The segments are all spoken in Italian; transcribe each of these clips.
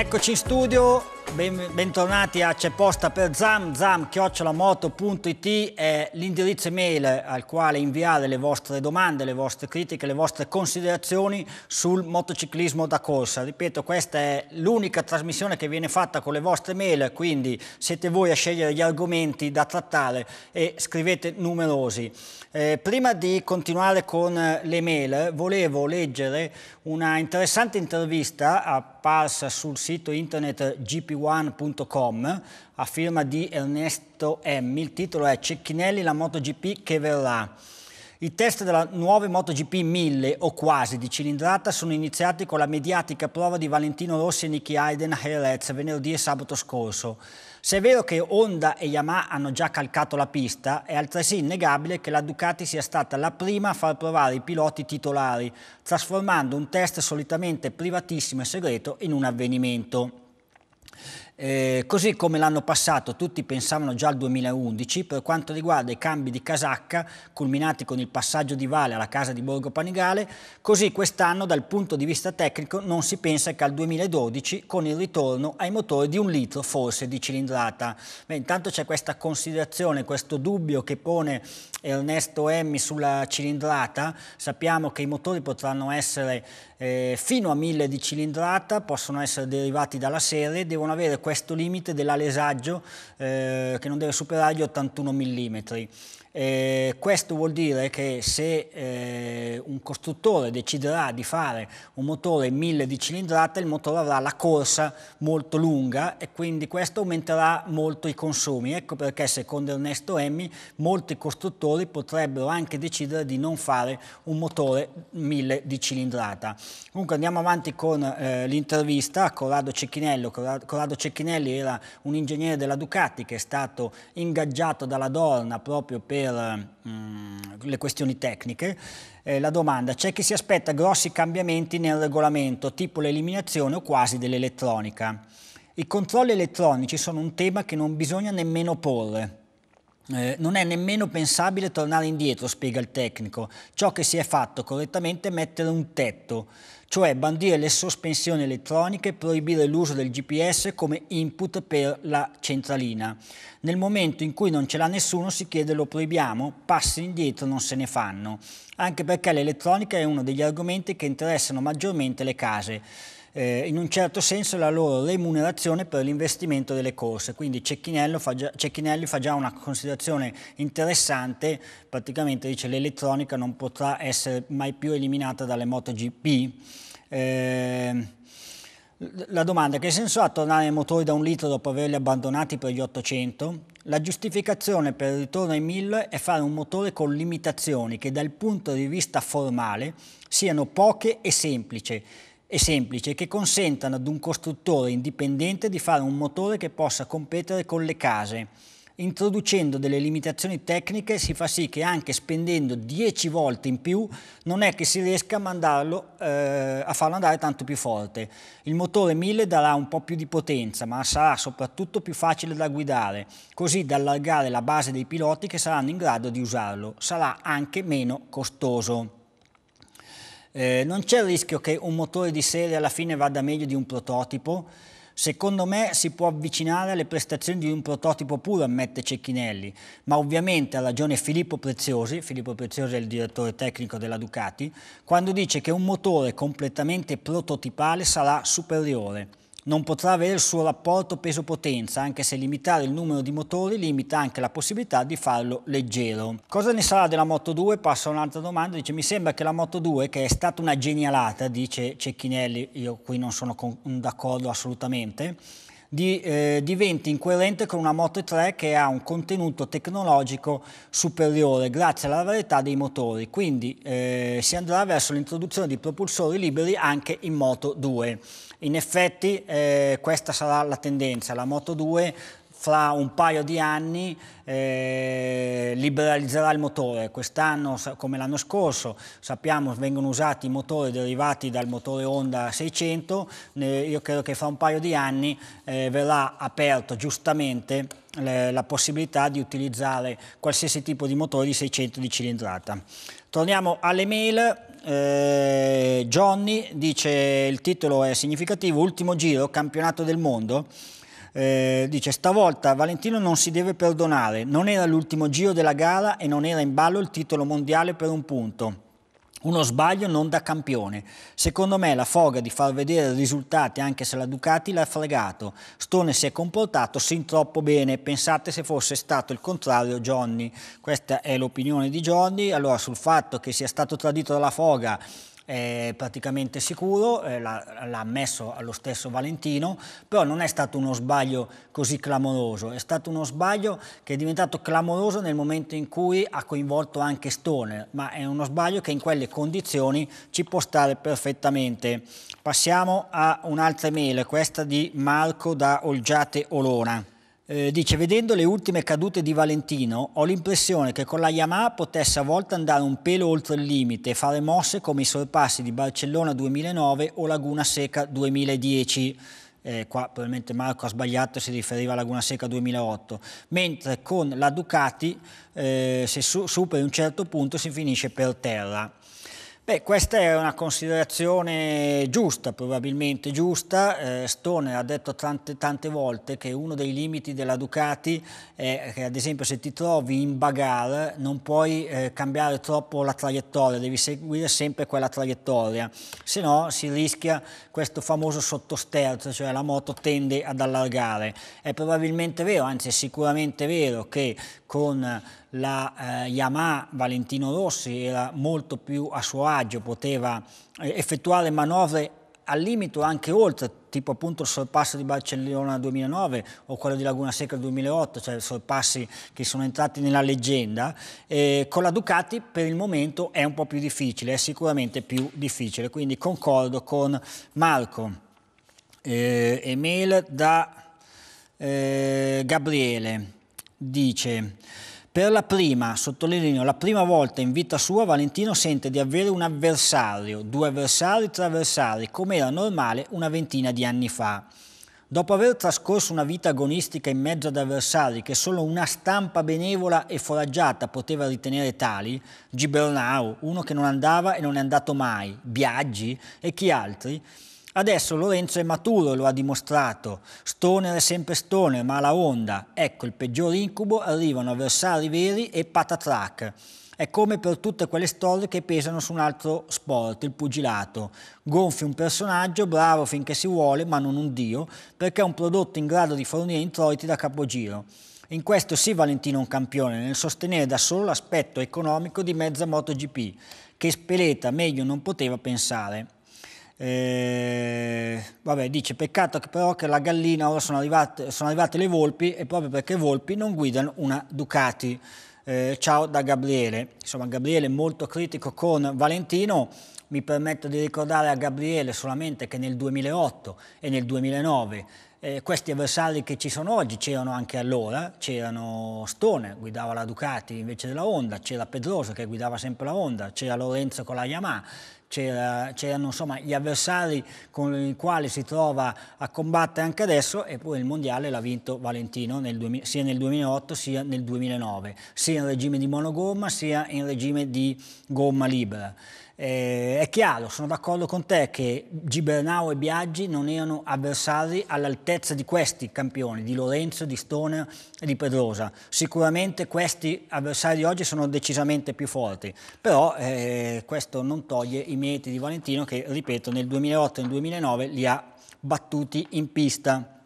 eccoci in studio, ben, bentornati a C'è posta per Zam, zamchiocciolamoto.it è l'indirizzo email al quale inviare le vostre domande, le vostre critiche, le vostre considerazioni sul motociclismo da corsa. Ripeto, questa è l'unica trasmissione che viene fatta con le vostre mail, quindi siete voi a scegliere gli argomenti da trattare e scrivete numerosi. Eh, prima di continuare con le mail, volevo leggere una interessante intervista a apparsa sul sito internet gp1.com a firma di Ernesto M. Il titolo è Cecchinelli la MotoGP che verrà. I test della nuova MotoGP 1000 o quasi di cilindrata sono iniziati con la mediatica prova di Valentino Rossi e Nicky Hayden a Jerez venerdì e sabato scorso. Se è vero che Honda e Yamaha hanno già calcato la pista, è altresì innegabile che la Ducati sia stata la prima a far provare i piloti titolari, trasformando un test solitamente privatissimo e segreto in un avvenimento. Eh, così come l'anno passato tutti pensavano già al 2011, per quanto riguarda i cambi di casacca culminati con il passaggio di Vale alla casa di Borgo Panigale, così quest'anno dal punto di vista tecnico non si pensa che al 2012 con il ritorno ai motori di un litro forse di cilindrata. Beh, intanto c'è questa considerazione, questo dubbio che pone Ernesto Emmi sulla cilindrata, sappiamo che i motori potranno essere eh, fino a 1000 di cilindrata, possono essere derivati dalla serie, devono avere questo limite dell'alesaggio eh, che non deve superare gli 81 mm. Eh, questo vuol dire che se eh, un costruttore deciderà di fare un motore 1000 di cilindrata, il motore avrà la corsa molto lunga e quindi questo aumenterà molto i consumi. Ecco perché secondo Ernesto Emmi molti costruttori potrebbero anche decidere di non fare un motore 1000 di cilindrata. Comunque andiamo avanti con eh, l'intervista a Corrado Cecchinello. Corrado, Corrado Cecchinello Marchinelli era un ingegnere della Ducati che è stato ingaggiato dalla Dorna proprio per mh, mm, le questioni tecniche. Eh, la domanda, c'è chi si aspetta grossi cambiamenti nel regolamento, tipo l'eliminazione o quasi dell'elettronica. I controlli elettronici sono un tema che non bisogna nemmeno porre eh, non è nemmeno pensabile tornare indietro, spiega il tecnico. Ciò che si è fatto correttamente è mettere un tetto, cioè bandire le sospensioni elettroniche e proibire l'uso del GPS come input per la centralina. Nel momento in cui non ce l'ha nessuno si chiede lo proibiamo, passi indietro non se ne fanno, anche perché l'elettronica è uno degli argomenti che interessano maggiormente le case eh, in un certo senso la loro remunerazione per l'investimento delle corse. Quindi Cecchinelli fa, già, Cecchinelli fa già una considerazione interessante, praticamente dice che l'elettronica non potrà essere mai più eliminata dalle MotoGP. Eh, la domanda è che senso ha tornare ai motori da un litro dopo averli abbandonati per gli 800? La giustificazione per il ritorno ai 1000 è fare un motore con limitazioni che dal punto di vista formale siano poche e semplici e semplici che consentano ad un costruttore indipendente di fare un motore che possa competere con le case. Introducendo delle limitazioni tecniche si fa sì che anche spendendo 10 volte in più non è che si riesca a, mandarlo, eh, a farlo andare tanto più forte. Il motore 1000 darà un po' più di potenza ma sarà soprattutto più facile da guidare, così da allargare la base dei piloti che saranno in grado di usarlo. Sarà anche meno costoso. Eh, non c'è il rischio che un motore di serie alla fine vada meglio di un prototipo? Secondo me si può avvicinare alle prestazioni di un prototipo puro, ammette Cecchinelli, ma ovviamente ha ragione Filippo Preziosi, Filippo Preziosi è il direttore tecnico della Ducati, quando dice che un motore completamente prototipale sarà superiore non potrà avere il suo rapporto peso-potenza, anche se limitare il numero di motori limita anche la possibilità di farlo leggero. Cosa ne sarà della Moto 2? Passa un'altra domanda, dice mi sembra che la Moto 2, che è stata una genialata, dice Cecchinelli, io qui non sono d'accordo assolutamente, di, eh, diventi incoerente con una Moto 3 che ha un contenuto tecnologico superiore grazie alla varietà dei motori, quindi eh, si andrà verso l'introduzione di propulsori liberi anche in Moto 2. In effetti eh, questa sarà la tendenza, la Moto 2 fra un paio di anni eh, liberalizzerà il motore. Quest'anno, come l'anno scorso, sappiamo vengono usati i motori derivati dal motore Honda 600. Eh, io credo che fra un paio di anni eh, verrà aperto giustamente la possibilità di utilizzare qualsiasi tipo di motore di 600 di cilindrata. Torniamo alle mail eh, Johnny dice il titolo è significativo, ultimo giro, campionato del mondo. Eh, dice stavolta Valentino non si deve perdonare, non era l'ultimo giro della gara e non era in ballo il titolo mondiale per un punto. Uno sbaglio non da campione. Secondo me la foga di far vedere risultati anche se la Ducati l'ha fregato. Stone si è comportato sin troppo bene. Pensate se fosse stato il contrario Johnny. Questa è l'opinione di Johnny. Allora sul fatto che sia stato tradito dalla foga è praticamente sicuro, eh, l'ha ammesso allo stesso Valentino, però non è stato uno sbaglio così clamoroso, è stato uno sbaglio che è diventato clamoroso nel momento in cui ha coinvolto anche Stoner, ma è uno sbaglio che in quelle condizioni ci può stare perfettamente. Passiamo a un'altra mail, questa di Marco da Olgiate Olona. Eh, dice, vedendo le ultime cadute di Valentino, ho l'impressione che con la Yamaha potesse a volte andare un pelo oltre il limite e fare mosse come i sorpassi di Barcellona 2009 o Laguna Seca 2010. Eh, qua probabilmente Marco ha sbagliato, si riferiva a Laguna Seca 2008, mentre con la Ducati eh, se su superi un certo punto si finisce per terra. Beh, questa è una considerazione giusta, probabilmente giusta. Eh, Stone ha detto tante, tante, volte che uno dei limiti della Ducati è che ad esempio se ti trovi in bagarre non puoi eh, cambiare troppo la traiettoria, devi seguire sempre quella traiettoria, se no si rischia questo famoso sottosterzo, cioè la moto tende ad allargare. È probabilmente vero, anzi è sicuramente vero che con la eh, Yamaha Valentino Rossi era molto più a suo agio, poteva eh, effettuare manovre al limite o anche oltre, tipo appunto il sorpasso di Barcellona 2009 o quello di Laguna Seca 2008, cioè sorpassi che sono entrati nella leggenda, eh, con la Ducati per il momento è un po' più difficile, è sicuramente più difficile, quindi concordo con Marco. Eh, email da eh, Gabriele dice... Per la prima, sottolineo, la prima volta in vita sua Valentino sente di avere un avversario, due avversari, tre avversari, come era normale una ventina di anni fa. Dopo aver trascorso una vita agonistica in mezzo ad avversari che solo una stampa benevola e foraggiata poteva ritenere tali, Gibernau, uno che non andava e non è andato mai, Biaggi e chi altri, Adesso Lorenzo è maturo, lo ha dimostrato. Stoner è sempre Stoner, ma la onda, ecco il peggior incubo, arrivano avversari veri e patatrac. È come per tutte quelle storie che pesano su un altro sport, il pugilato. Gonfi un personaggio, bravo finché si vuole, ma non un dio, perché è un prodotto in grado di fornire introiti da capogiro. In questo sì Valentino è un campione, nel sostenere da solo l'aspetto economico di mezza MotoGP, che Speleta meglio non poteva pensare. Eh, vabbè, dice peccato che però che la gallina ora sono arrivate, sono arrivate le volpi e proprio perché volpi non guidano una Ducati. Eh, ciao da Gabriele. Insomma, Gabriele molto critico con Valentino. Mi permetto di ricordare a Gabriele solamente che nel 2008 e nel 2009 eh, questi avversari che ci sono oggi c'erano anche allora, c'erano Stone, guidava la Ducati invece della Honda, c'era Pedroso che guidava sempre la Honda, c'era Lorenzo con la Yamaha, c'erano eh, insomma gli avversari con i quali si trova a combattere anche adesso eppure il mondiale l'ha vinto Valentino nel sia nel 2008 sia nel 2009 sia in regime di monogomma sia in regime di gomma libera eh, è chiaro, sono d'accordo con te che Gibernau e Biaggi non erano avversari all'altezza di questi campioni, di Lorenzo, di Stoner e di Pedrosa. Sicuramente questi avversari di oggi sono decisamente più forti, però eh, questo non toglie i meriti di Valentino che, ripeto, nel 2008 e nel 2009 li ha battuti in pista.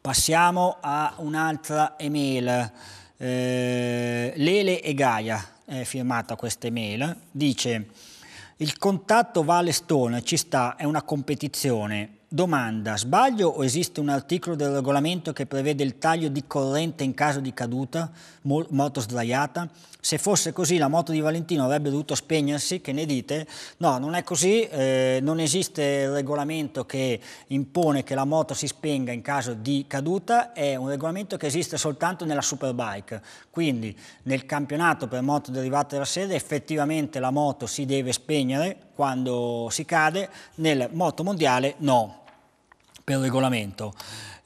Passiamo a un'altra email. Eh, Lele e Gaia eh, firmata questa email, dice il contatto Vale Stone ci sta, è una competizione, Domanda, sbaglio o esiste un articolo del regolamento che prevede il taglio di corrente in caso di caduta, moto sdraiata? Se fosse così la moto di Valentino avrebbe dovuto spegnersi, che ne dite? No, non è così, eh, non esiste regolamento che impone che la moto si spenga in caso di caduta, è un regolamento che esiste soltanto nella Superbike, quindi nel campionato per moto derivate dalla sede effettivamente la moto si deve spegnere quando si cade, nel moto mondiale no per regolamento.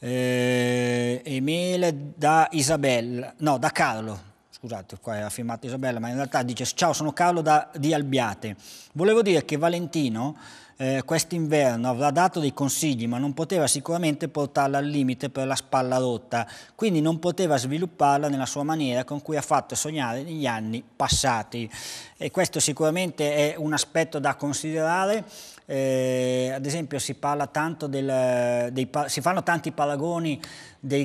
Eh, email da Isabella, no, da Carlo. Scusate, qua era firmato Isabella, ma in realtà dice: Ciao, sono Carlo da, di Albiate. Volevo dire che Valentino eh, quest'inverno avrà dato dei consigli ma non poteva sicuramente portarla al limite per la spalla rotta, quindi non poteva svilupparla nella sua maniera con cui ha fatto sognare negli anni passati. E questo sicuramente è un aspetto da considerare. Eh, ad esempio si, del, dei, si fanno tanti paragoni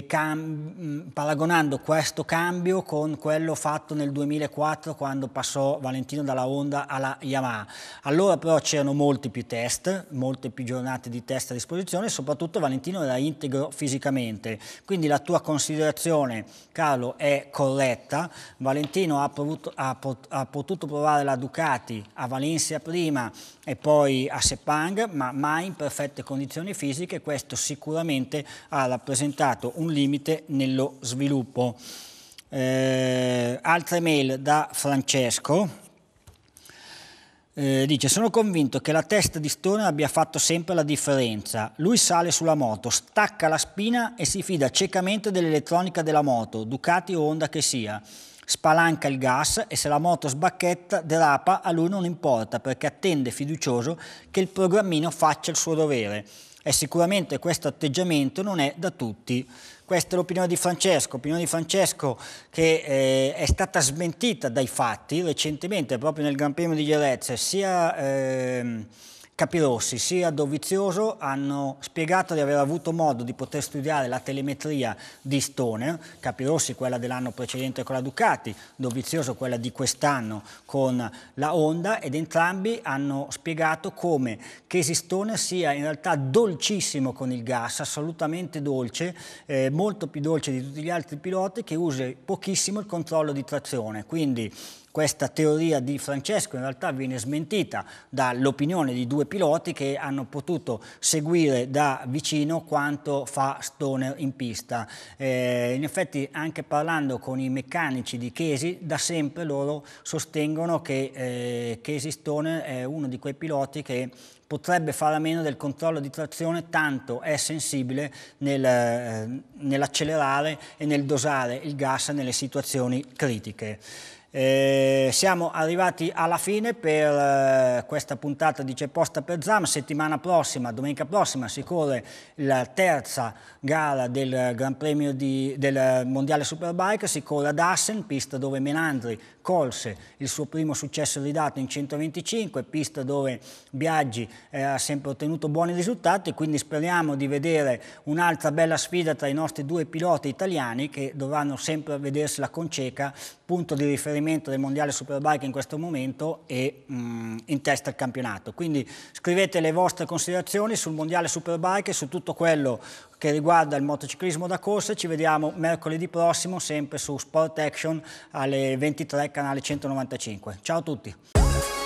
cam, mm, paragonando questo cambio con quello fatto nel 2004 quando passò Valentino dalla Honda alla Yamaha. Allora però c'erano molti più testi test, molte più giornate di test a disposizione soprattutto Valentino era integro fisicamente. Quindi la tua considerazione, Carlo, è corretta. Valentino ha, provuto, ha, ha potuto provare la Ducati a Valencia prima e poi a Sepang, ma mai in perfette condizioni fisiche. Questo sicuramente ha rappresentato un limite nello sviluppo. Eh, altre mail da Francesco. Eh, dice, sono convinto che la testa di Stone abbia fatto sempre la differenza. Lui sale sulla moto, stacca la spina e si fida ciecamente dell'elettronica della moto, Ducati o Honda che sia. Spalanca il gas e se la moto sbacchetta, derapa, a lui non importa perché attende fiducioso che il programmino faccia il suo dovere. E sicuramente questo atteggiamento non è da tutti. Questa è l'opinione di Francesco, opinione di Francesco che eh, è stata smentita dai fatti recentemente, proprio nel Gran Premio di Jerez, sia... Ehm, Capirossi sia Dovizioso hanno spiegato di aver avuto modo di poter studiare la telemetria di Stoner, Capirossi quella dell'anno precedente con la Ducati, Dovizioso quella di quest'anno con la Honda ed entrambi hanno spiegato come Casey Stoner sia in realtà dolcissimo con il gas, assolutamente dolce, eh, molto più dolce di tutti gli altri piloti che usa pochissimo il controllo di trazione, quindi questa teoria di Francesco in realtà viene smentita dall'opinione di due piloti che hanno potuto seguire da vicino quanto fa Stoner in pista. Eh, in effetti anche parlando con i meccanici di Chesi, da sempre loro sostengono che eh, Casey Stoner è uno di quei piloti che potrebbe fare a meno del controllo di trazione, tanto è sensibile nel, eh, nell'accelerare e nel dosare il gas nelle situazioni critiche. Eh, siamo arrivati alla fine per eh, questa puntata di C'è posta per Zam. Settimana prossima, domenica prossima, si corre la terza gara del Gran Premio di, del Mondiale Superbike. Si corre ad Assen, pista dove Menandri colse il suo primo successo ridato in 125, pista dove Biaggi eh, ha sempre ottenuto buoni risultati. Quindi speriamo di vedere un'altra bella sfida tra i nostri due piloti italiani che dovranno sempre vedersela con cieca punto di riferimento del mondiale Superbike in questo momento e mh, mm, in testa al campionato. Quindi scrivete le vostre considerazioni sul mondiale Superbike e su tutto quello che riguarda il motociclismo da corsa. Ci vediamo mercoledì prossimo sempre su Sport Action alle 23 canale 195. Ciao a tutti.